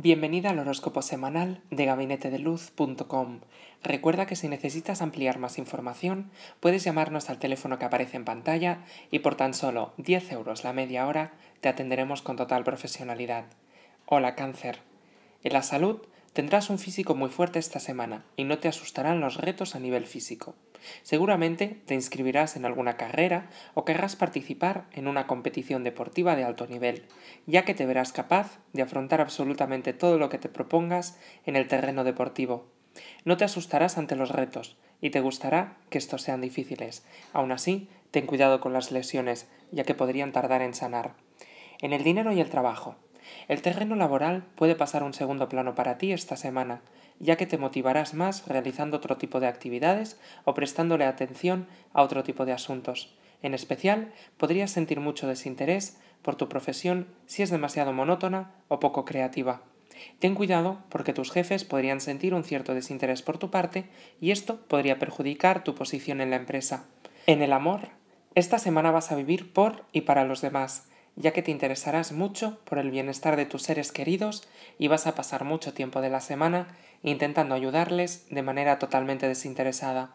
Bienvenida al horóscopo semanal de gabinetedeluz.com. Recuerda que si necesitas ampliar más información, puedes llamarnos al teléfono que aparece en pantalla y por tan solo 10 euros la media hora te atenderemos con total profesionalidad. Hola cáncer. En la salud Tendrás un físico muy fuerte esta semana y no te asustarán los retos a nivel físico. Seguramente te inscribirás en alguna carrera o querrás participar en una competición deportiva de alto nivel, ya que te verás capaz de afrontar absolutamente todo lo que te propongas en el terreno deportivo. No te asustarás ante los retos y te gustará que estos sean difíciles. Aún así, ten cuidado con las lesiones, ya que podrían tardar en sanar. En el dinero y el trabajo, el terreno laboral puede pasar un segundo plano para ti esta semana, ya que te motivarás más realizando otro tipo de actividades o prestándole atención a otro tipo de asuntos. En especial, podrías sentir mucho desinterés por tu profesión si es demasiado monótona o poco creativa. Ten cuidado porque tus jefes podrían sentir un cierto desinterés por tu parte y esto podría perjudicar tu posición en la empresa. En el amor, esta semana vas a vivir por y para los demás ya que te interesarás mucho por el bienestar de tus seres queridos y vas a pasar mucho tiempo de la semana intentando ayudarles de manera totalmente desinteresada.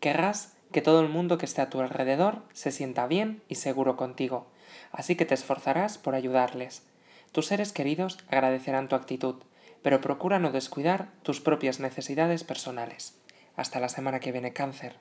Querrás que todo el mundo que esté a tu alrededor se sienta bien y seguro contigo, así que te esforzarás por ayudarles. Tus seres queridos agradecerán tu actitud, pero procura no descuidar tus propias necesidades personales. Hasta la semana que viene cáncer.